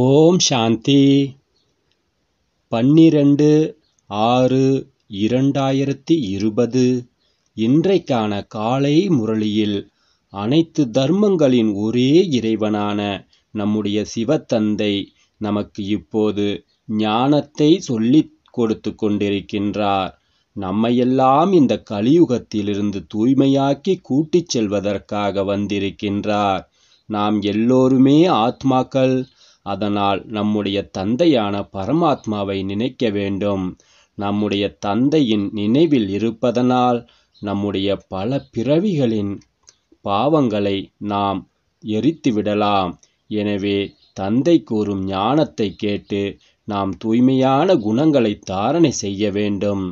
ஓம் சாந்தி பன்னிரண்டு ஆறு இரண்டாயிரத்தி இருபது இன்றைக்கான காலை முரளியில் அனைத்து தர்மங்களின் ஒரே இறைவனான நம்முடைய சிவத்தந்தை நமக்கு இப்போது ஞானத்தை சொல்லிக் கொடுத்து கொண்டிருக்கின்றார் நம்மையெல்லாம் இந்த கலியுகத்திலிருந்து தூய்மையாக்கி கூட்டிச் செல்வதற்காக வந்திருக்கின்றார் நாம் எல்லோருமே ஆத்மாக்கள் அதனால் நம்முடைய தந்தையான பரமாத்மாவை நினைக்க வேண்டும் நம்முடைய தந்தையின் நினைவில் இருப்பதனால் நம்முடைய பல பிறவிகளின் பாவங்களை நாம் எரித்து விடலாம் எனவே தந்தை கூறும் ஞானத்தை கேட்டு நாம் தூய்மையான குணங்களை தாரணை செய்ய வேண்டும்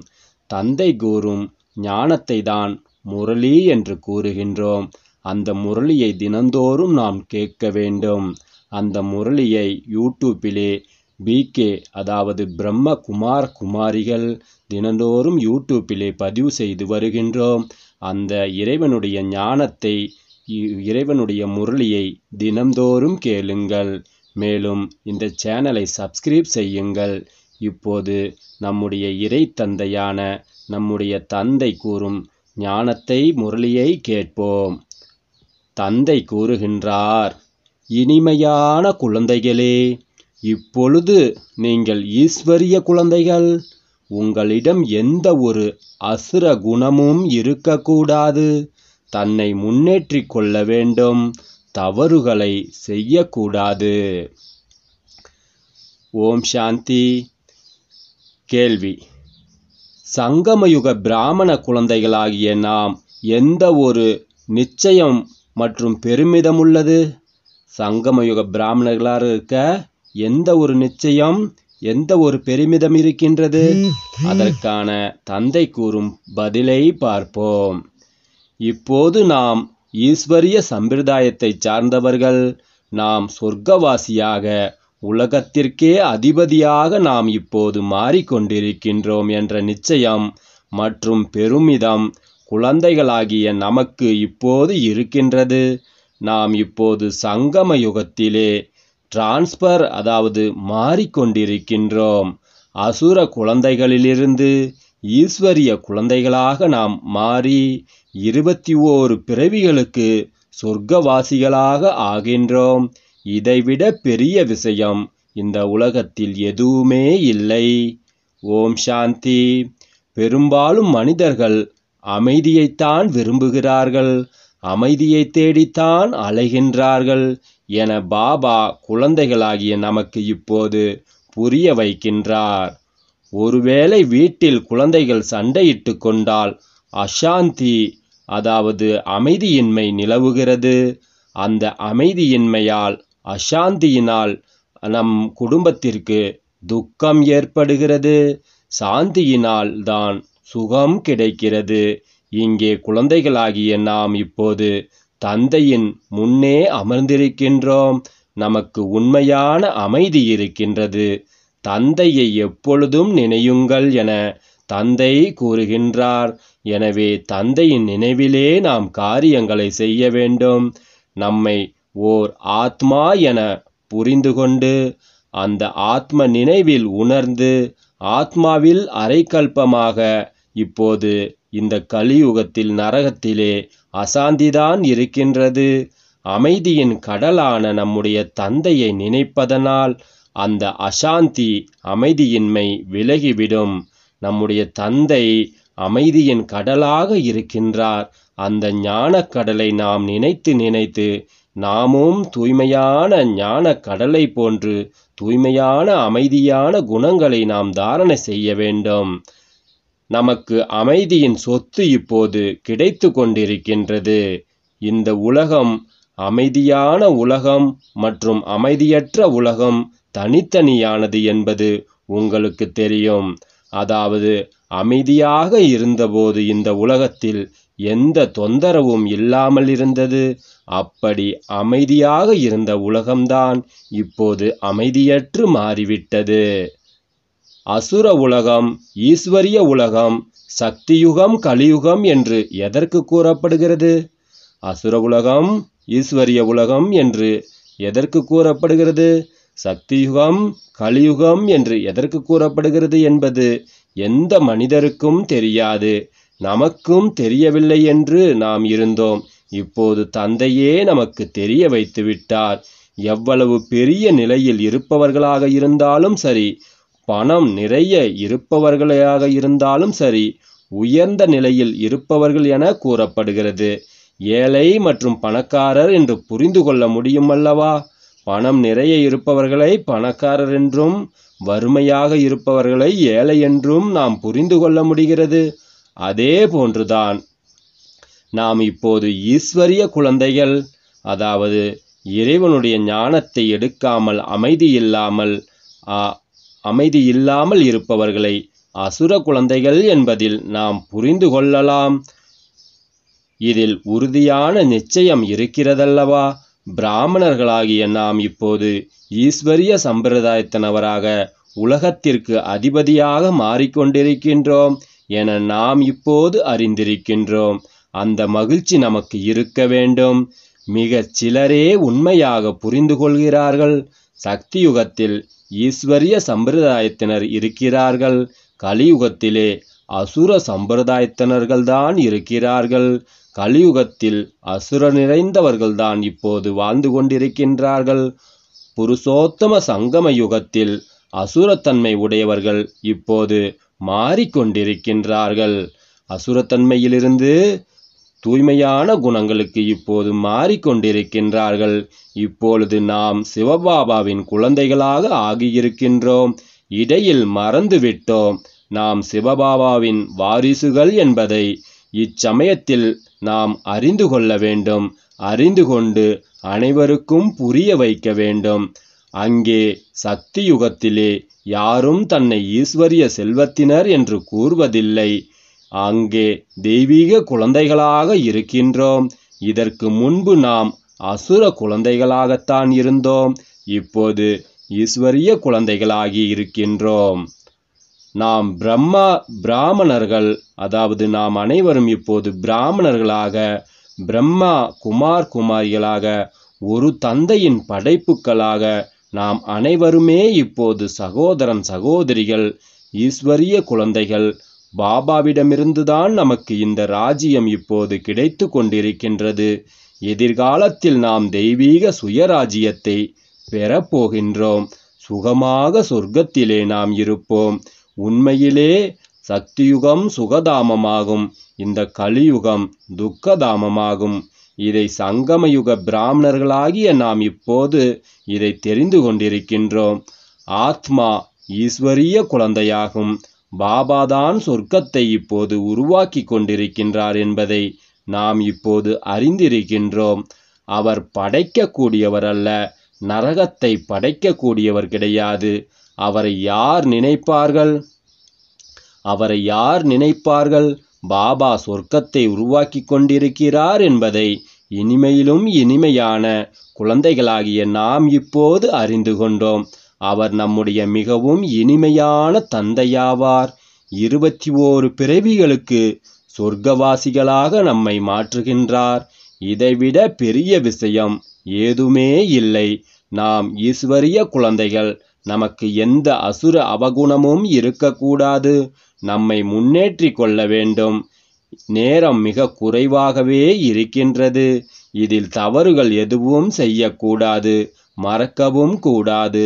தந்தை கூறும் ஞானத்தை தான் முரளி என்று கூறுகின்றோம் அந்த முரளியை தினந்தோறும் நாம் கேட்க வேண்டும் அந்த முரளியை யூடியூப்பிலே பிகே அதாவது பிரம்ம குமார் குமாரிகள் தினந்தோறும் யூடியூப்பிலே பதிவு செய்து வருகின்றோம் அந்த இறைவனுடைய ஞானத்தை இறைவனுடைய முரளியை தினந்தோறும் கேளுங்கள் மேலும் இந்த சேனலை சப்ஸ்கிரைப் செய்யுங்கள் இப்போது நம்முடைய இறை தந்தையான நம்முடைய தந்தை கூறும் ஞானத்தை முரளியை கேட்போம் தந்தை கூறுகின்றார் இனிமையான குழந்தைகளே இப்பொழுது நீங்கள் ஈஸ்வரிய குழந்தைகள் உங்களிடம் எந்த ஒரு அசுர குணமும் இருக்கக்கூடாது தன்னை முன்னேற்றிக் கொள்ள வேண்டும் தவறுகளை செய்யக்கூடாது ஓம் சாந்தி கேள்வி சங்கமயுக பிராமண குழந்தைகளாகிய நாம் எந்த ஒரு நிச்சயம் மற்றும் பெருமிதம் உள்ளது சங்கமயுக பிராமணர்களாக இருக்க எந்த ஒரு நிச்சயம் எந்த ஒரு பெருமிதம் இருக்கின்றது அதற்கான தந்தை கூறும் பதிலை பார்ப்போம் இப்போது நாம் ஈஸ்வரிய சம்பிரதாயத்தை சார்ந்தவர்கள் நாம் சொர்க்கவாசியாக உலகத்திற்கே அதிபதியாக நாம் இப்போது மாறிக்கொண்டிருக்கின்றோம் என்ற நிச்சயம் மற்றும் பெருமிதம் குழந்தைகளாகிய நமக்கு இப்போது இருக்கின்றது நாம் இப்போது சங்கம யுகத்திலே டிரான்ஸ்பர் அதாவது மாறிக்கொண்டிருக்கின்றோம் அசுர குழந்தைகளிலிருந்து ஈஸ்வரிய குழந்தைகளாக நாம் மாறி இருபத்தி ஓரு பிறவிகளுக்கு சொர்க்கவாசிகளாக ஆகின்றோம் இதைவிட பெரிய விஷயம் இந்த உலகத்தில் எதுவுமே இல்லை ஓம் சாந்தி பெரும்பாலும் மனிதர்கள் அமைதியைத்தான் விரும்புகிறார்கள் அமைதியை தேடித்தான் அலைகின்றார்கள் என பாபா குழந்தைகளாகிய நமக்கு இப்போது புரிய வைக்கின்றார் ஒருவேளை வீட்டில் குழந்தைகள் சண்டையிட்டு கொண்டால் அசாந்தி அதாவது அமைதியின்மை நிலவுகிறது அந்த அமைதியின்மையால் அசாந்தியினால் நம் குடும்பத்திற்கு துக்கம் ஏற்படுகிறது சாந்தியினால் தான் சுகம் கிடைக்கிறது இங்கே குழந்தைகளாகிய நாம் இப்போது தந்தையின் முன்னே அமர்ந்திருக்கின்றோம் நமக்கு உண்மையான அமைதி இருக்கின்றது தந்தையை எப்பொழுதும் நினையுங்கள் என தந்தை கூறுகின்றார் எனவே தந்தையின் நினைவிலே நாம் காரியங்களை செய்ய வேண்டும் நம்மை ஓர் ஆத்மா என புரிந்து கொண்டு அந்த ஆத்ம நினைவில் உணர்ந்து ஆத்மாவில் அரைக்கல்பமாக இப்போது இந்த கலியுகத்தில் நரகத்திலே அசாந்திதான் இருக்கின்றது அமைதியின் கடலான நம்முடைய தந்தையை நினைப்பதனால் அந்த அசாந்தி அமைதியின்மை விலகிவிடும் நம்முடைய தந்தை அமைதியின் கடலாக இருக்கின்றார் அந்த ஞானக்கடலை நாம் நினைத்து நினைத்து நாமும் தூய்மையான ஞான கடலை போன்று தூய்மையான அமைதியான குணங்களை நாம் தாரணை செய்ய வேண்டும் நமக்கு அமைதியின் சொத்து இப்போது கிடைத்து கொண்டிருக்கின்றது இந்த உலகம் அமைதியான உலகம் மற்றும் அமைதியற்ற உலகம் தனித்தனியானது என்பது உங்களுக்கு தெரியும் அதாவது அமைதியாக இருந்தபோது இந்த உலகத்தில் எந்த தொந்தரவும் இல்லாமல் இருந்தது அப்படி அமைதியாக இருந்த உலகம்தான் இப்போது அமைதியற்று மாறிவிட்டது அசுர உலகம் ஈஸ்வரிய உலகம் சக்தியுகம் கலியுகம் என்று எதற்கு கூறப்படுகிறது அசுர உலகம் ஈஸ்வரிய உலகம் என்று எதற்கு கூறப்படுகிறது சக்தியுகம் கலியுகம் என்று எதற்கு கூறப்படுகிறது என்பது எந்த மனிதருக்கும் தெரியாது நமக்கும் தெரியவில்லை என்று நாம் இருந்தோம் இப்போது தந்தையே நமக்கு தெரிய வைத்து விட்டார் எவ்வளவு பெரிய நிலையில் இருப்பவர்களாக இருந்தாலும் சரி பணம் நிறைய இருப்பவர்களாக இருந்தாலும் சரி உயர்ந்த நிலையில் இருப்பவர்கள் என கூறப்படுகிறது ஏழை மற்றும் பணக்காரர் என்று புரிந்து கொள்ள முடியும் அல்லவா பணம் நிறைய இருப்பவர்களை பணக்காரர் என்றும் வறுமையாக இருப்பவர்களை ஏழை என்றும் நாம் புரிந்து கொள்ள முடிகிறது அதே போன்றுதான் நாம் இப்போது ஈஸ்வரிய குழந்தைகள் அதாவது இறைவனுடைய ஞானத்தை எடுக்காமல் அமைதி இல்லாமல் அமைதி இல்லாமல் இருப்பவர்களை அசுர குழந்தைகள் என்பதில் நாம் புரிந்து கொள்ளலாம் இதில் உறுதியான நிச்சயம் இருக்கிறதல்லவா பிராமணர்களாகிய நாம் இப்போது ஈஸ்வரிய சம்பிரதாயத்தினவராக உலகத்திற்கு அதிபதியாக மாறிக்கொண்டிருக்கின்றோம் என நாம் இப்போது அறிந்திருக்கின்றோம் அந்த மகிழ்ச்சி நமக்கு இருக்க வேண்டும் மிக சிலரே உண்மையாக புரிந்து கொள்கிறார்கள் சக்தியுகத்தில் ஈஸ்வரிய சம்பிரதாயத்தினர் இருக்கிறார்கள் கலியுகத்திலே அசுர சம்பிரதாயத்தினர்கள்தான் இருக்கிறார்கள் கலியுகத்தில் அசுர நிறைந்தவர்கள்தான் இப்போது வாழ்ந்து கொண்டிருக்கின்றார்கள் புருஷோத்தம சங்கம யுகத்தில் அசுரத்தன்மை உடையவர்கள் இப்போது மாறிக்கொண்டிருக்கின்றார்கள் அசுரத்தன்மையிலிருந்து தூய்மையான குணங்களுக்கு இப்போது மாறிக்கொண்டிருக்கின்றார்கள் இப்பொழுது நாம் சிவபாபாவின் குழந்தைகளாக ஆகியிருக்கின்றோம் இடையில் மறந்துவிட்டோம் நாம் சிவபாபாவின் வாரிசுகள் என்பதை இச்சமயத்தில் நாம் அறிந்து கொள்ள வேண்டும் அறிந்து கொண்டு அனைவருக்கும் புரிய வைக்க வேண்டும் அங்கே சக்தி யுகத்திலே யாரும் தன்னை ஈஸ்வரிய செல்வத்தினர் என்று கூறுவதில்லை அங்கே தெய்வீக குழந்தைகளாக இருக்கின்றோம் இதற்கு முன்பு நாம் அசுர குழந்தைகளாகத்தான் இருந்தோம் இப்போது ஈஸ்வரிய குழந்தைகளாகி இருக்கின்றோம் நாம் பிரம்மா பிராமணர்கள் அதாவது நாம் அனைவரும் இப்போது பிராமணர்களாக பிரம்மா குமார் குமாரிகளாக ஒரு தந்தையின் படைப்புக்களாக நாம் அனைவருமே இப்போது சகோதரன் சகோதரிகள் ஈஸ்வரிய குழந்தைகள் பாபாவிடமிருந்துதான் நமக்கு இந்த ராஜ்யம் இப்போது கிடைத்து கொண்டிருக்கின்றது எதிர்காலத்தில் நாம் தெய்வீக சுயராஜ்யத்தை பெறப்போகின்றோம் சுகமாக சொர்க்கத்திலே நாம் இருப்போம் உண்மையிலே சக்தியுகம் சுகதாமமாகும் இந்த கலியுகம் துக்கதாமமாகும் இதை சங்கமயுக பிராமணர்களாகிய நாம் இப்போது இதை தெரிந்து கொண்டிருக்கின்றோம் ஆத்மா ஈஸ்வரிய குழந்தையாகும் பாபாதான் சொர்க்கத்தை இப்போது உருவாக்கி கொண்டிருக்கின்றார் என்பதை நாம் இப்போது அறிந்திருக்கின்றோம் அவர் படைக்கக்கூடியவர் அல்ல நரகத்தை படைக்கக்கூடியவர் கிடையாது அவரை யார் நினைப்பார்கள் அவரை யார் நினைப்பார்கள் பாபா சொர்க்கத்தை உருவாக்கி கொண்டிருக்கிறார் என்பதை இனிமையிலும் இனிமையான குழந்தைகளாகிய நாம் இப்போது அறிந்து கொண்டோம் அவர் நம்முடைய மிகவும் இனிமையான தந்தையாவார் இருபத்தி ஓரு பிறவிகளுக்கு சொர்க்கவாசிகளாக நம்மை மாற்றுகின்றார் இதைவிட பெரிய விஷயம் ஏதுமே இல்லை நாம் ஈஸ்வரிய குழந்தைகள் நமக்கு எந்த அசுர அவகுணமும் இருக்கக்கூடாது நம்மை முன்னேற்றி கொள்ள வேண்டும் நேரம் மிக குறைவாகவே இருக்கின்றது இதில் தவறுகள் எதுவும் செய்யக்கூடாது மறக்கவும் கூடாது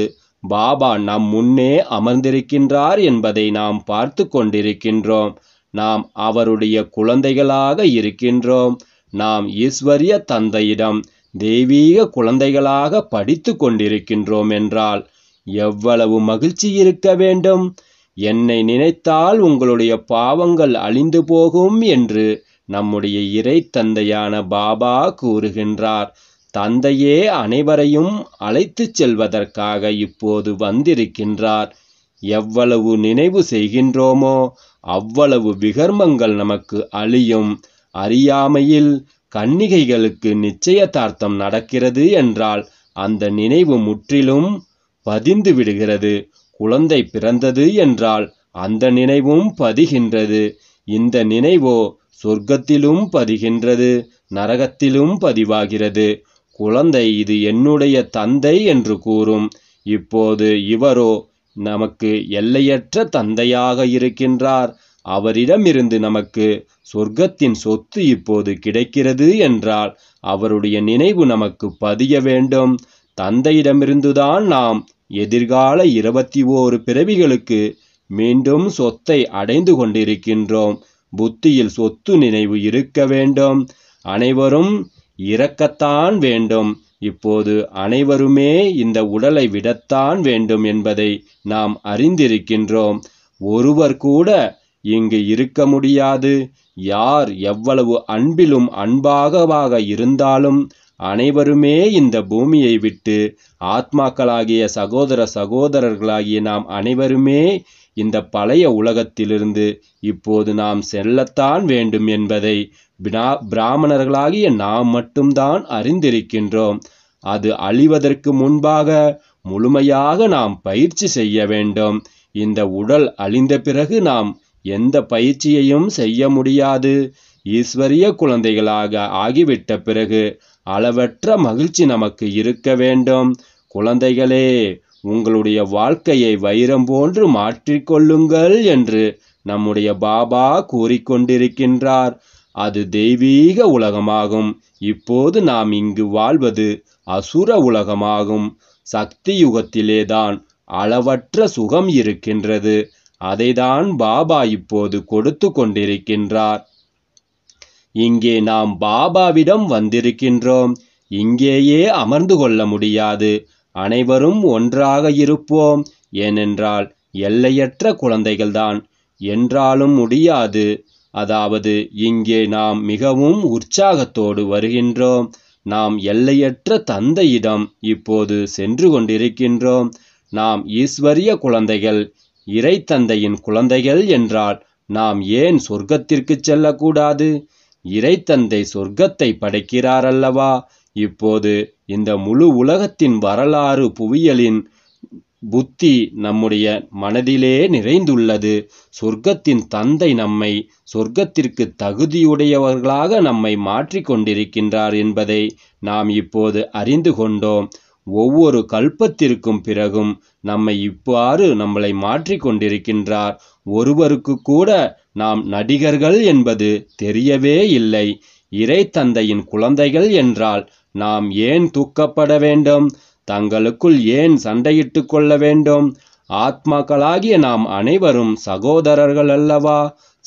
பாபா நம் முன்னே அமர்ந்திருக்கின்றார் என்பதை நாம் பார்த்து கொண்டிருக்கின்றோம் நாம் அவருடைய குழந்தைகளாக இருக்கின்றோம் நாம் ஈஸ்வரிய தந்தையிடம் தெய்வீக குழந்தைகளாக படித்து கொண்டிருக்கின்றோம் என்றால் எவ்வளவு மகிழ்ச்சி இருக்க வேண்டும் என்னை நினைத்தால் உங்களுடைய பாவங்கள் அழிந்து போகும் என்று நம்முடைய இறை தந்தையான பாபா கூறுகின்றார் தந்தையே அனைவரையும் அழைத்துச் செல்வதற்காக இப்போது வந்திருக்கின்றார் எவ்வளவு நினைவு செய்கின்றோமோ அவ்வளவு விகர்மங்கள் நமக்கு அழியும் அறியாமையில் கன்னிகைகளுக்கு நிச்சயதார்த்தம் நடக்கிறது என்றால் அந்த நினைவு முற்றிலும் பதிந்து விடுகிறது குழந்தை பிறந்தது என்றால் அந்த நினைவும் பதிகின்றது இந்த நினைவோ சொர்க்கத்திலும் பதிகின்றது நரகத்திலும் பதிவாகிறது குழந்தை இது என்னுடைய தந்தை என்று கூறும் இப்போது இவரோ நமக்கு எல்லையற்ற தந்தையாக இருக்கின்றார் அவரிடமிருந்து நமக்கு சொர்க்கத்தின் சொத்து இப்போது கிடைக்கிறது என்றால் அவருடைய நினைவு நமக்கு பதிய வேண்டும் தந்தையிடமிருந்துதான் நாம் எதிர்கால இருபத்தி ஓரு பிறவிகளுக்கு மீண்டும் சொத்தை அடைந்து கொண்டிருக்கின்றோம் புத்தியில் சொத்து நினைவு இருக்க வேண்டும் அனைவரும் இறக்கத்தான் வேண்டும் இப்போது அனைவருமே இந்த உடலை விடத்தான் வேண்டும் என்பதை நாம் அறிந்திருக்கின்றோம் ஒருவர் கூட இங்கு இருக்க முடியாது யார் எவ்வளவு அன்பிலும் அன்பாகவாக இருந்தாலும் அனைவருமே இந்த பூமியை விட்டு ஆத்மாக்களாகிய சகோதர சகோதரர்களாகிய நாம் அனைவருமே இந்த பழைய உலகத்திலிருந்து இப்போது நாம் செல்லத்தான் வேண்டும் என்பதை பிராமணர்களாகிய நாம் மட்டும்தான் அறிந்திருக்கின்றோம் அது அழிவதற்கு முன்பாக முழுமையாக நாம் பயிற்சி செய்ய வேண்டும் இந்த உடல் அழிந்த பிறகு நாம் எந்த பயிற்சியையும் செய்ய முடியாது ஈஸ்வரிய குழந்தைகளாக ஆகிவிட்ட பிறகு அளவற்ற மகிழ்ச்சி நமக்கு இருக்க வேண்டும் குழந்தைகளே உங்களுடைய வாழ்க்கையை வைரம் போன்று மாற்றிக்கொள்ளுங்கள் என்று நம்முடைய பாபா கூறிக்கொண்டிருக்கின்றார் அது தெய்வீக உலகமாகும் இப்போது நாம் இங்கு வாழ்வது அசுர உலகமாகும் சக்தி யுகத்திலேதான் அளவற்ற சுகம் இருக்கின்றது அதைதான் பாபா இப்போது கொடுத்து கொண்டிருக்கின்றார் இங்கே நாம் பாபாவிடம் வந்திருக்கின்றோம் இங்கேயே அமர்ந்து கொள்ள முடியாது அனைவரும் ஒன்றாக இருப்போம் ஏனென்றால் எல்லையற்ற குழந்தைகள்தான் என்றாலும் முடியாது அதாவது இங்கே நாம் மிகவும் உற்சாகத்தோடு வருகின்றோம் நாம் எல்லையற்ற தந்தையிடம் இப்போது சென்று கொண்டிருக்கின்றோம் நாம் ஈஸ்வரிய குழந்தைகள் இறை தந்தையின் குழந்தைகள் என்றால் நாம் ஏன் சொர்க்கத்திற்கு செல்லக்கூடாது இறைத்தந்தை சொர்க்கத்தை படைக்கிறார் அல்லவா இப்போது இந்த முழு உலகத்தின் வரலாறு புவியியலின் புத்தி நம்முடைய மனதிலே நிறைந்துள்ளது சொர்க்கத்தின் தந்தை நம்மை சொர்க்கத்திற்கு தகுதியுடையவர்களாக நம்மை மாற்றிக்கொண்டிருக்கின்றார் என்பதை நாம் இப்போது அறிந்து கொண்டோம் ஒவ்வொரு கல்பத்திற்கும் பிறகும் நம்மை இவ்வாறு நம்மளை மாற்றிக்கொண்டிருக்கின்றார் ஒருவருக்கு கூட நாம் நடிகர்கள் என்பது தெரியவே இல்லை இறை தந்தையின் குழந்தைகள் என்றால் நாம் ஏன் தூக்கப்பட வேண்டும் தங்களுக்குள் ஏன் சண்டையிட்டு கொள்ள வேண்டும் ஆத்மாக்களாகிய நாம் அனைவரும் சகோதரர்கள் அல்லவா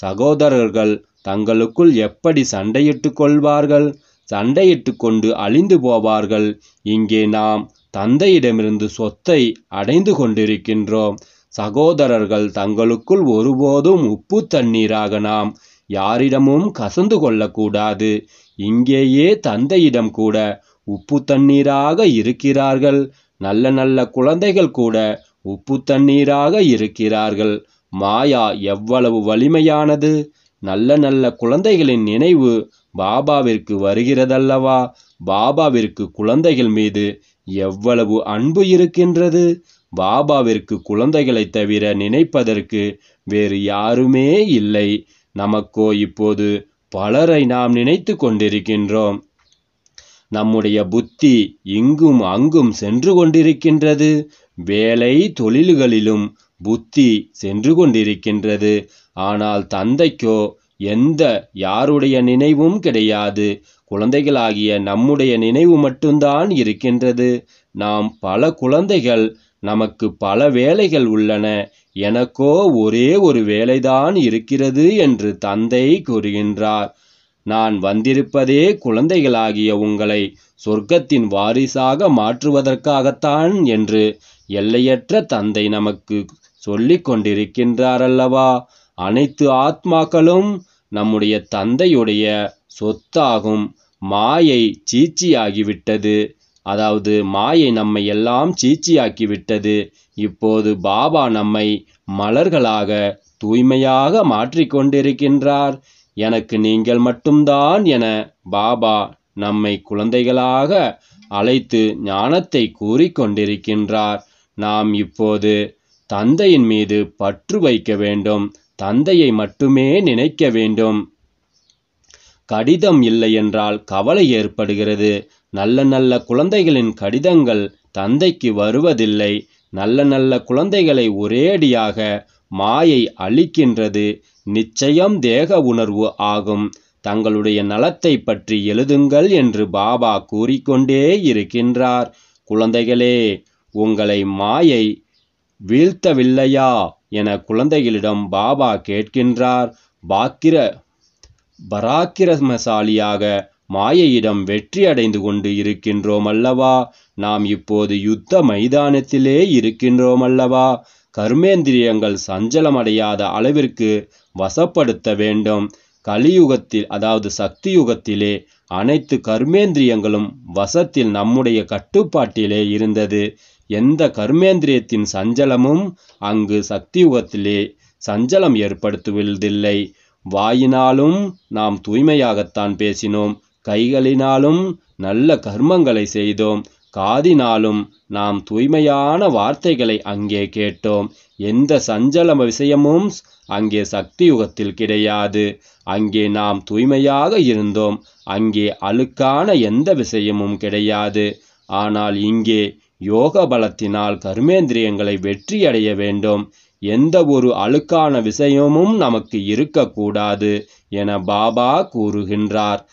சகோதரர்கள் தங்களுக்குள் எப்படி சண்டையிட்டு கொள்வார்கள் சண்டையிட்டு கொண்டு அழிந்து போவார்கள் இங்கே நாம் தந்தையிடமிருந்து சொத்தை அடைந்து கொண்டிருக்கின்றோம் சகோதரர்கள் தங்களுக்குள் ஒருபோதும் உப்பு தண்ணீராக நாம் யாரிடமும் கசந்து கொள்ளக்கூடாது இங்கேயே தந்தையிடம் கூட உப்பு தண்ணீராக இருக்கிறார்கள் நல்ல நல்ல குழந்தைகள் கூட உப்பு தண்ணீராக இருக்கிறார்கள் மாயா எவ்வளவு வலிமையானது நல்ல நல்ல குழந்தைகளின் நினைவு பாபாவிற்கு வருகிறதல்லவா பாபாவிற்கு குழந்தைகள் மீது எவ்வளவு அன்பு இருக்கின்றது பாபாவிற்கு குழந்தைகளை தவிர நினைப்பதற்கு வேறு யாருமே இல்லை நமக்கோ இப்போது பலரை நாம் நினைத்து கொண்டிருக்கின்றோம் நம்முடைய புத்தி இங்கும் அங்கும் சென்று கொண்டிருக்கின்றது வேலை தொழில்களிலும் புத்தி சென்று கொண்டிருக்கின்றது ஆனால் தந்தைக்கோ எந்த யாருடைய நினைவும் கிடையாது குழந்தைகளாகிய நம்முடைய நினைவு மட்டும்தான் இருக்கின்றது நாம் பல குழந்தைகள் நமக்கு பல வேலைகள் உள்ளன எனக்கோ ஒரே ஒரு வேலைதான் இருக்கிறது என்று தந்தை கூறுகின்றார் நான் வந்திருப்பதே குழந்தைகளாகிய உங்களை சொர்க்கத்தின் வாரிசாக மாற்றுவதற்காகத்தான் என்று எல்லையற்ற தந்தை நமக்கு சொல்லிக் கொண்டிருக்கின்றார் அல்லவா அனைத்து ஆத்மாக்களும் நம்முடைய தந்தையுடைய சொத்தாகும் மாயை சீச்சியாகிவிட்டது அதாவது மாயை நம்மை எல்லாம் சீச்சியாக்கிவிட்டது இப்போது பாபா நம்மை மலர்களாக தூய்மையாக மாற்றிக்கொண்டிருக்கின்றார் எனக்கு நீங்கள் மட்டும்தான் என பாபா நம்மை குழந்தைகளாக அழைத்து ஞானத்தை கூறிக்கொண்டிருக்கின்றார் நாம் இப்போது தந்தையின் மீது பற்று வைக்க வேண்டும் தந்தையை மட்டுமே நினைக்க வேண்டும் கடிதம் இல்லை என்றால் கவலை ஏற்படுகிறது நல்ல நல்ல குழந்தைகளின் கடிதங்கள் தந்தைக்கு வருவதில்லை நல்ல நல்ல குழந்தைகளை ஒரேடியாக மாயை அளிக்கின்றது நிச்சயம் தேக உணர்வு ஆகும் தங்களுடைய நலத்தை பற்றி எழுதுங்கள் என்று பாபா கூறிக்கொண்டே இருக்கின்றார் குழந்தைகளே உங்களை மாயை வீழ்த்தவில்லையா என குழந்தைகளிடம் பாபா கேட்கின்றார் பாக்கிர பராக்கிரமசாலியாக மாயையிடம் வெற்றி அடைந்து கொண்டு இருக்கின்றோம் அல்லவா நாம் இப்போது யுத்த மைதானத்திலே இருக்கின்றோம் அல்லவா கர்மேந்திரியங்கள் சஞ்சலமடையாத அளவிற்கு வசப்படுத்த வேண்டும் கலியுகத்தில் அதாவது சக்தி யுகத்திலே அனைத்து கர்மேந்திரியங்களும் வசத்தில் நம்முடைய கட்டுப்பாட்டிலே இருந்தது எந்த கர்மேந்திரியத்தின் சஞ்சலமும் அங்கு சக்தி யுகத்திலே சஞ்சலம் ஏற்படுத்துவதில்லை வாயினாலும் நாம் தூய்மையாகத்தான் பேசினோம் கைகளினாலும் நல்ல கர்மங்களை செய்தோம் காதினாலும் நாம் தூய்மையான வார்த்தைகளை அங்கே கேட்டோம் எந்த சஞ்சலம விஷயமும் அங்கே சக்தி யுகத்தில் கிடையாது அங்கே நாம் தூய்மையாக இருந்தோம் அங்கே அழுக்கான எந்த விஷயமும் கிடையாது ஆனால் இங்கே யோக பலத்தினால் கர்மேந்திரியங்களை வெற்றியடைய வேண்டும் எந்த ஒரு அழுக்கான விஷயமும் நமக்கு இருக்கக்கூடாது என பாபா கூறுகின்றார்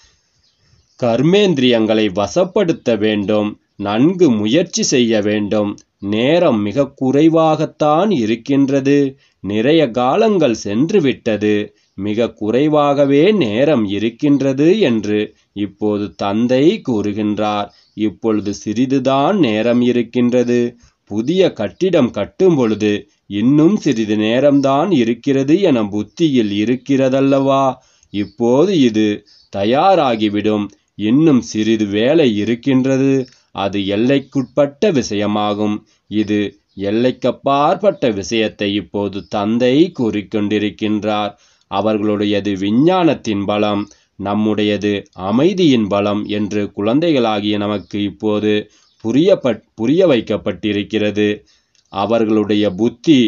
கர்மேந்திரியங்களை வசப்படுத்த வேண்டும் நன்கு முயற்சி செய்ய வேண்டும் நேரம் மிக குறைவாகத்தான் இருக்கின்றது நிறைய காலங்கள் சென்று விட்டது மிக குறைவாகவே நேரம் இருக்கின்றது என்று இப்போது தந்தை கூறுகின்றார் இப்பொழுது சிறிதுதான் நேரம் இருக்கின்றது புதிய கட்டிடம் கட்டும் பொழுது இன்னும் சிறிது நேரம்தான் இருக்கிறது என புத்தியில் இருக்கிறதல்லவா இப்போது இது தயாராகிவிடும் இன்னும் சிறிது வேலை இருக்கின்றது அது எல்லைக்குட்பட்ட விஷயமாகும் இது எல்லைக்கப்பாற்பட்ட விஷயத்தை இப்போது தந்தை கூறிக்கொண்டிருக்கின்றார் அவர்களுடையது விஞ்ஞானத்தின் பலம் நம்முடையது அமைதியின் பலம் என்று குழந்தைகளாகிய நமக்கு இப்போது புரியப்பட் புரிய வைக்கப்பட்டிருக்கிறது அவர்களுடைய புத்தி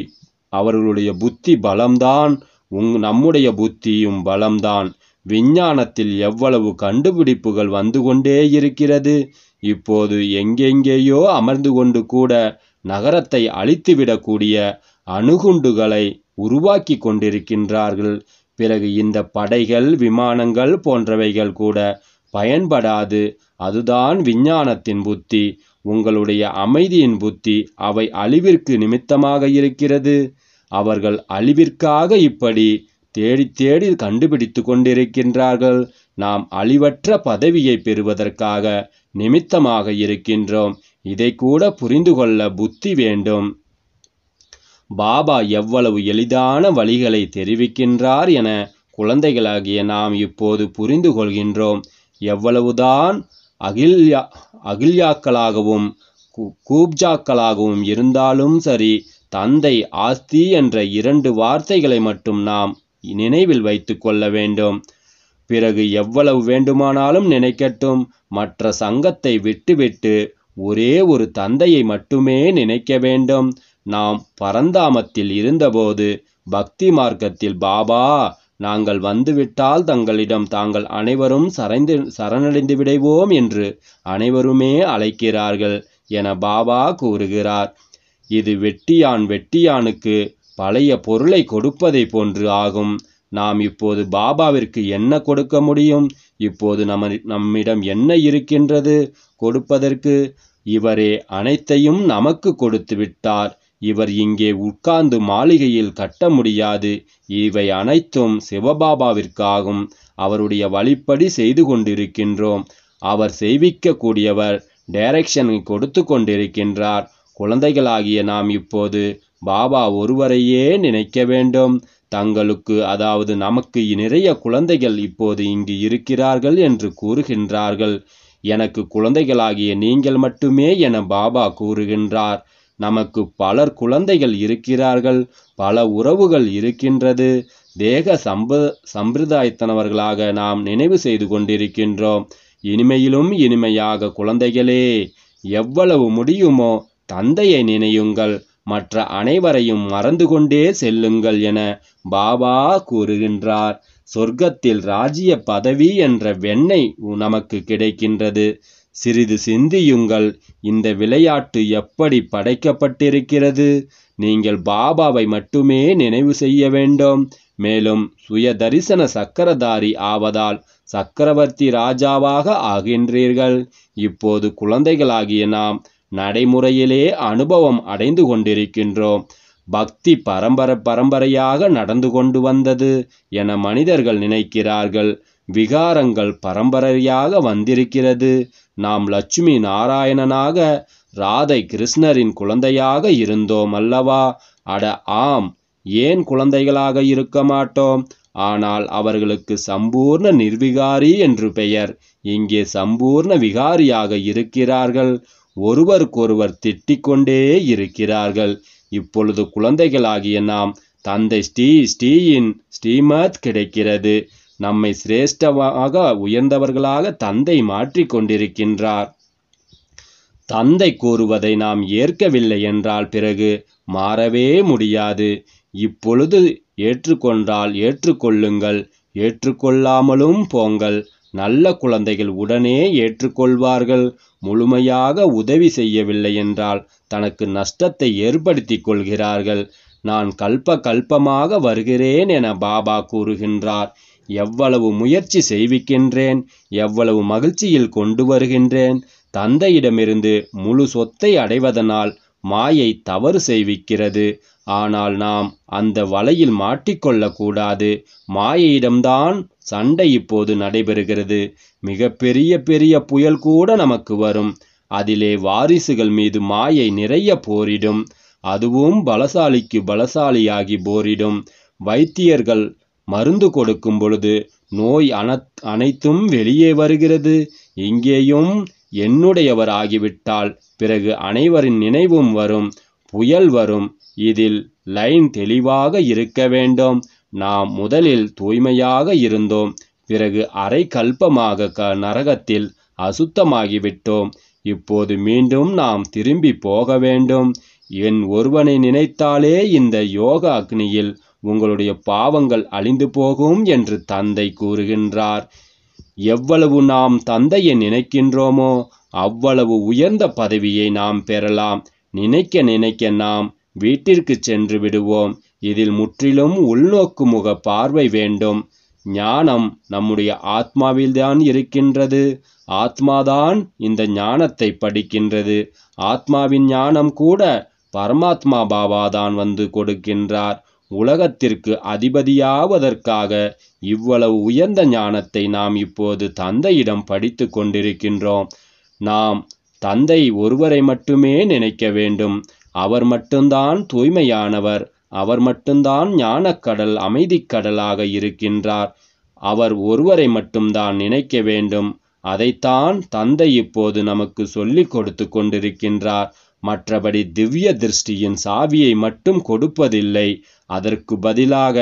அவர்களுடைய புத்தி பலம்தான் உங் நம்முடைய புத்தியும் பலம்தான் விஞ்ஞானத்தில் எவ்வளவு கண்டுபிடிப்புகள் வந்து கொண்டே இருக்கிறது இப்போது எங்கெங்கேயோ அமர்ந்து கொண்டு கூட நகரத்தை அழித்துவிடக்கூடிய அணுகுண்டுகளை உருவாக்கி கொண்டிருக்கின்றார்கள் பிறகு இந்த படைகள் விமானங்கள் போன்றவைகள் கூட பயன்படாது அதுதான் விஞ்ஞானத்தின் புத்தி உங்களுடைய அமைதியின் புத்தி அவை அழிவிற்கு நிமித்தமாக இருக்கிறது அவர்கள் அழிவிற்காக இப்படி தேடி தேடி கண்டுபிடித்து கொண்டிருக்கின்றார்கள் நாம் அழிவற்ற பதவியை பெறுவதற்காக நிமித்தமாக இருக்கின்றோம் இதை கூட புரிந்து கொள்ள புத்தி வேண்டும் பாபா எவ்வளவு எளிதான வழிகளை தெரிவிக்கின்றார் என குழந்தைகளாகிய நாம் இப்போது புரிந்து கொள்கின்றோம் எவ்வளவுதான் அகில்யா அகில்யாக்களாகவும் கூப்ஜாக்களாகவும் இருந்தாலும் சரி தந்தை ஆஸ்தி என்ற இரண்டு வார்த்தைகளை மட்டும் நாம் நினைவில் வைத்து கொள்ள வேண்டும் பிறகு எவ்வளவு வேண்டுமானாலும் நினைக்கட்டும் மற்ற சங்கத்தை விட்டுவிட்டு ஒரே ஒரு தந்தையை மட்டுமே நினைக்க வேண்டும் நாம் பரந்தாமத்தில் இருந்தபோது பக்தி மார்க்கத்தில் பாபா நாங்கள் வந்துவிட்டால் தங்களிடம் தாங்கள் அனைவரும் சரைந்து சரணடைந்து விடைவோம் என்று அனைவருமே அழைக்கிறார்கள் என பாபா கூறுகிறார் இது வெட்டியான் வெட்டியானுக்கு பழைய பொருளை கொடுப்பதை போன்று ஆகும் நாம் இப்போது பாபாவிற்கு என்ன கொடுக்க முடியும் இப்போது நம நம்மிடம் என்ன இருக்கின்றது கொடுப்பதற்கு இவரே அனைத்தையும் நமக்கு கொடுத்து விட்டார் இவர் இங்கே உட்கார்ந்து மாளிகையில் கட்ட முடியாது இவை அனைத்தும் சிவபாபாவிற்காகும் அவருடைய வழிப்படி செய்து கொண்டிருக்கின்றோம் அவர் செய்விக்கக்கூடியவர் டைரக்ஷனை கொடுத்து கொண்டிருக்கின்றார் குழந்தைகளாகிய நாம் இப்போது பாபா ஒருவரையே நினைக்க வேண்டும் தங்களுக்கு அதாவது நமக்கு நிறைய குழந்தைகள் இப்போது இங்கு இருக்கிறார்கள் என்று கூறுகின்றார்கள் எனக்கு குழந்தைகளாகிய நீங்கள் மட்டுமே என பாபா கூறுகின்றார் நமக்கு பலர் குழந்தைகள் இருக்கிறார்கள் பல உறவுகள் இருக்கின்றது தேக சம்ப சம்பிரதாயத்தனவர்களாக நாம் நினைவு செய்து கொண்டிருக்கின்றோம் இனிமையிலும் இனிமையாக குழந்தைகளே எவ்வளவு முடியுமோ தந்தையை நினையுங்கள் மற்ற அனைவரையும் மறந்து கொண்டே செல்லுங்கள் என பாபா கூறுகின்றார் சொர்க்கத்தில் ராஜ்ய பதவி என்ற வெண்ணை நமக்கு கிடைக்கின்றது சிறிது சிந்தியுங்கள் இந்த விளையாட்டு எப்படி படைக்கப்பட்டிருக்கிறது நீங்கள் பாபாவை மட்டுமே நினைவு செய்ய வேண்டும் மேலும் சுய தரிசன சக்கரதாரி ஆவதால் சக்கரவர்த்தி ராஜாவாக ஆகின்றீர்கள் இப்போது குழந்தைகளாகிய நாம் நடைமுறையிலே அனுபவம் அடைந்து கொண்டிருக்கின்றோம் பக்தி பரம்பர பரம்பரையாக நடந்து கொண்டு வந்தது என மனிதர்கள் நினைக்கிறார்கள் விகாரங்கள் பரம்பரையாக வந்திருக்கிறது நாம் லட்சுமி நாராயணனாக ராதை கிருஷ்ணரின் குழந்தையாக இருந்தோம் அல்லவா அட ஆம் ஏன் குழந்தைகளாக இருக்க மாட்டோம் ஆனால் அவர்களுக்கு சம்பூர்ண நிர்விகாரி என்று பெயர் இங்கே சம்பூர்ண விகாரியாக இருக்கிறார்கள் ஒருவருக்கொருவர் திட்டிக்கொண்டே இருக்கிறார்கள் இப்பொழுது குழந்தைகளாகிய நாம் தந்தை ஸ்ரீ ஸ்ரீயின் ஸ்ரீமத் கிடைக்கிறது நம்மை சிரேஷ்டமாக உயர்ந்தவர்களாக தந்தை மாற்றிக்கொண்டிருக்கின்றார் தந்தை கூறுவதை நாம் ஏற்கவில்லை என்றால் பிறகு மாறவே முடியாது இப்பொழுது ஏற்றுக்கொண்டால் ஏற்றுக்கொள்ளுங்கள் ஏற்றுக்கொள்ளாமலும் போங்கள் நல்ல குழந்தைகள் உடனே ஏற்றுக்கொள்வார்கள் முழுமையாக உதவி செய்யவில்லை என்றால் தனக்கு நஷ்டத்தை ஏற்படுத்தி கொள்கிறார்கள் நான் கல்ப கல்பமாக வருகிறேன் என பாபா கூறுகின்றார் எவ்வளவு முயற்சி செய்விக்கின்றேன் எவ்வளவு மகிழ்ச்சியில் கொண்டு வருகின்றேன் தந்தையிடமிருந்து முழு சொத்தை அடைவதனால் மாயை தவறு செய்விக்கிறது ஆனால் நாம் அந்த வலையில் மாட்டிக்கொள்ளக்கூடாது மாயையிடம்தான் சண்டை இப்போது நடைபெறுகிறது மிக பெரிய பெரிய புயல் கூட நமக்கு வரும் அதிலே வாரிசுகள் மீது மாயை நிறைய போரிடும் அதுவும் பலசாலிக்கு பலசாலியாகி போரிடும் வைத்தியர்கள் மருந்து கொடுக்கும் பொழுது நோய் அனத் அனைத்தும் வெளியே வருகிறது இங்கேயும் என்னுடையவர் ஆகிவிட்டால் பிறகு அனைவரின் நினைவும் வரும் புயல் வரும் இதில் லைன் தெளிவாக இருக்க வேண்டும் நாம் முதலில் தூய்மையாக இருந்தோம் பிறகு அரை கல்பமாக க நரகத்தில் அசுத்தமாகிவிட்டோம் இப்போது மீண்டும் நாம் திரும்பி போக வேண்டும் என் ஒருவனை நினைத்தாலே இந்த யோக அக்னியில் உங்களுடைய பாவங்கள் அழிந்து போகும் என்று தந்தை கூறுகின்றார் எவ்வளவு நாம் தந்தையை நினைக்கின்றோமோ அவ்வளவு உயர்ந்த பதவியை நாம் பெறலாம் நினைக்க நினைக்க நாம் வீட்டிற்கு சென்று விடுவோம் இதில் முற்றிலும் உள்நோக்கு முக பார்வை வேண்டும் ஞானம் நம்முடைய ஆத்மாவில்தான் இருக்கின்றது ஆத்மாதான் இந்த ஞானத்தை படிக்கின்றது ஆத்மாவின் ஞானம் கூட பரமாத்மா பாபா தான் வந்து கொடுக்கின்றார் உலகத்திற்கு அதிபதியாவதற்காக இவ்வளவு உயர்ந்த ஞானத்தை நாம் இப்போது தந்தையிடம் படித்து கொண்டிருக்கின்றோம் நாம் தந்தை ஒருவரை மட்டுமே நினைக்க வேண்டும் அவர் மட்டும்தான் தூய்மையானவர் அவர் மட்டும்தான் ஞானக்கடல் அமைதிக்கடலாக இருக்கின்றார் அவர் ஒருவரை மட்டும்தான் நினைக்க வேண்டும் அதைத்தான் தந்தை இப்போது நமக்கு சொல்லிக் கொடுத்து கொண்டிருக்கின்றார் மற்றபடி திவ்ய திருஷ்டியின் சாவியை மட்டும் கொடுப்பதில்லை அதற்கு பதிலாக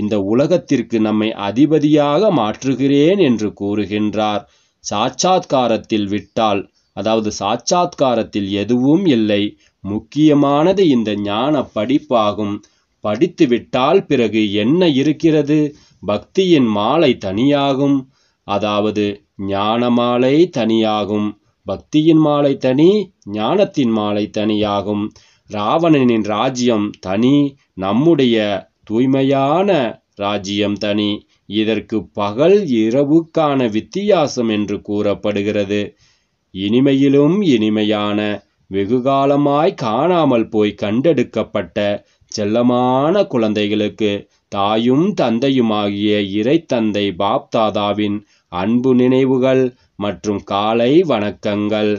இந்த உலகத்திற்கு நம்மை அதிபதியாக மாற்றுகிறேன் என்று கூறுகின்றார் சாட்சாத்காரத்தில் விட்டால் அதாவது சாட்சாத்காரத்தில் எதுவும் இல்லை முக்கியமானது இந்த ஞான படிப்பாகும் படித்துவிட்டால் பிறகு என்ன இருக்கிறது பக்தியின் மாலை தனியாகும் அதாவது ஞான மாலை தனியாகும் பக்தியின் மாலை தனி ஞானத்தின் மாலை தனியாகும் ராவணனின் ராஜ்யம் தனி நம்முடைய தூய்மையான ராஜ்யம் தனி இதற்கு பகல் இரவுக்கான வித்தியாசம் என்று கூறப்படுகிறது இனிமையிலும் இனிமையான வெகுகாலமாய் காணாமல் போய் கண்டெடுக்கப்பட்ட செல்லமான குழந்தைகளுக்கு தாயும் தந்தையுமாகிய இறைத்தந்தை பாப்தாதாவின் அன்பு நினைவுகள் மற்றும் காலை வணக்கங்கள்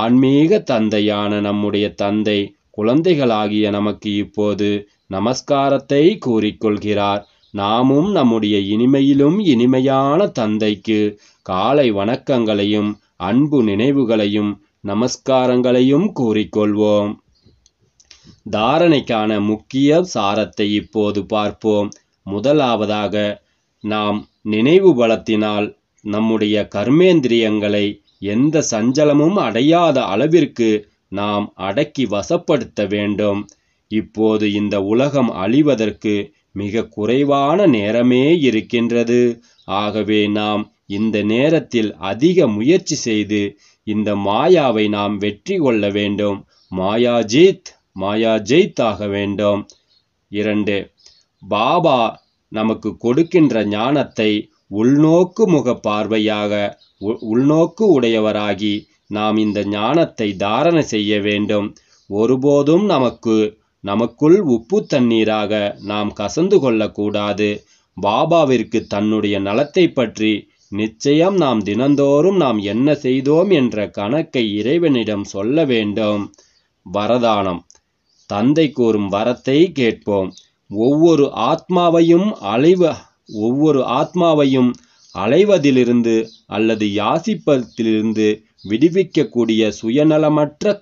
ஆன்மீக தந்தையான நம்முடைய தந்தை குழந்தைகளாகிய நமக்கு இப்போது நமஸ்காரத்தை கூறிக்கொள்கிறார் நாமும் நம்முடைய இனிமையிலும் இனிமையான தந்தைக்கு காலை வணக்கங்களையும் அன்பு நினைவுகளையும் நமஸ்காரங்களையும் கூறிக்கொள்வோம் தாரணைக்கான முக்கிய சாரத்தை இப்போது பார்ப்போம் முதலாவதாக நாம் நினைவு பலத்தினால் நம்முடைய கர்மேந்திரியங்களை எந்த சஞ்சலமும் அடையாத அளவிற்கு நாம் அடக்கி வசப்படுத்த வேண்டும் இப்போது இந்த உலகம் அழிவதற்கு மிக குறைவான நேரமே இருக்கின்றது ஆகவே நாம் இந்த நேரத்தில் அதிக முயற்சி செய்து இந்த மாயாவை நாம் வெற்றி கொள்ள வேண்டும் மாயா ஜீத் மாயா ஆக வேண்டும் இரண்டு பாபா நமக்கு கொடுக்கின்ற ஞானத்தை உள்நோக்கு முக பார்வையாக உள்நோக்கு உடையவராகி நாம் இந்த ஞானத்தை தாரண செய்ய வேண்டும் ஒருபோதும் நமக்கு நமக்குள் உப்பு தண்ணீராக நாம் கசந்து கொள்ளக்கூடாது பாபாவிற்கு தன்னுடைய நலத்தை பற்றி நிச்சயம் நாம் தினந்தோறும் நாம் என்ன செய்தோம் என்ற கணக்கை இறைவனிடம் சொல்ல வேண்டும் வரதானம் தந்தை கூறும் வரத்தை கேட்போம் ஒவ்வொரு ஆத்மாவையும் அலைவ ஒவ்வொரு ஆத்மாவையும் அலைவதிலிருந்து அல்லது யாசிப்பதிலிருந்து விடுவிக்கக்கூடிய சுயநலமற்ற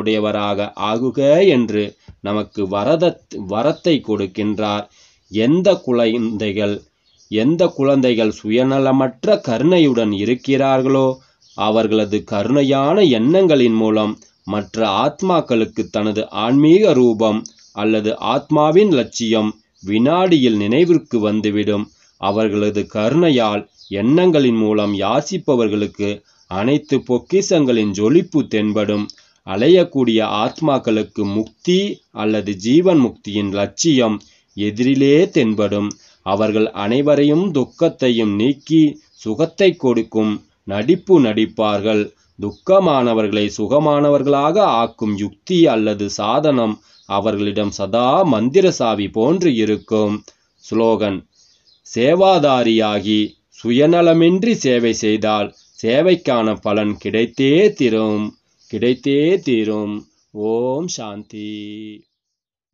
உடையவராக ஆகுக என்று நமக்கு வரத வரத்தை கொடுக்கின்றார் எந்த குழந்தைகள் எந்த குழந்தைகள் சுயநலமற்ற கருணையுடன் இருக்கிறார்களோ அவர்களது கருணையான எண்ணங்களின் மூலம் மற்ற ஆத்மாக்களுக்கு தனது ஆன்மீக ரூபம் அல்லது ஆத்மாவின் லட்சியம் வினாடியில் நினைவிற்கு வந்துவிடும் அவர்களது கருணையால் எண்ணங்களின் மூலம் யாசிப்பவர்களுக்கு அனைத்து பொக்கிசங்களின் ஜொலிப்பு தென்படும் அலையக்கூடிய ஆத்மாக்களுக்கு முக்தி அல்லது ஜீவன் முக்தியின் லட்சியம் எதிரிலே தென்படும் அவர்கள் அனைவரையும் துக்கத்தையும் நீக்கி சுகத்தை கொடுக்கும் நடிப்பு நடிப்பார்கள் துக்கமானவர்களை சுகமானவர்களாக ஆக்கும் யுக்தி அல்லது சாதனம் அவர்களிடம் சதா மந்திர சாவி போன்று இருக்கும் ஸ்லோகன் சேவாதாரியாகி சுயநலமின்றி சேவை செய்தால் சேவைக்கான பலன் கிடைத்தே தீரும் கிடைத்தே தீரும் ஓம் சாந்தி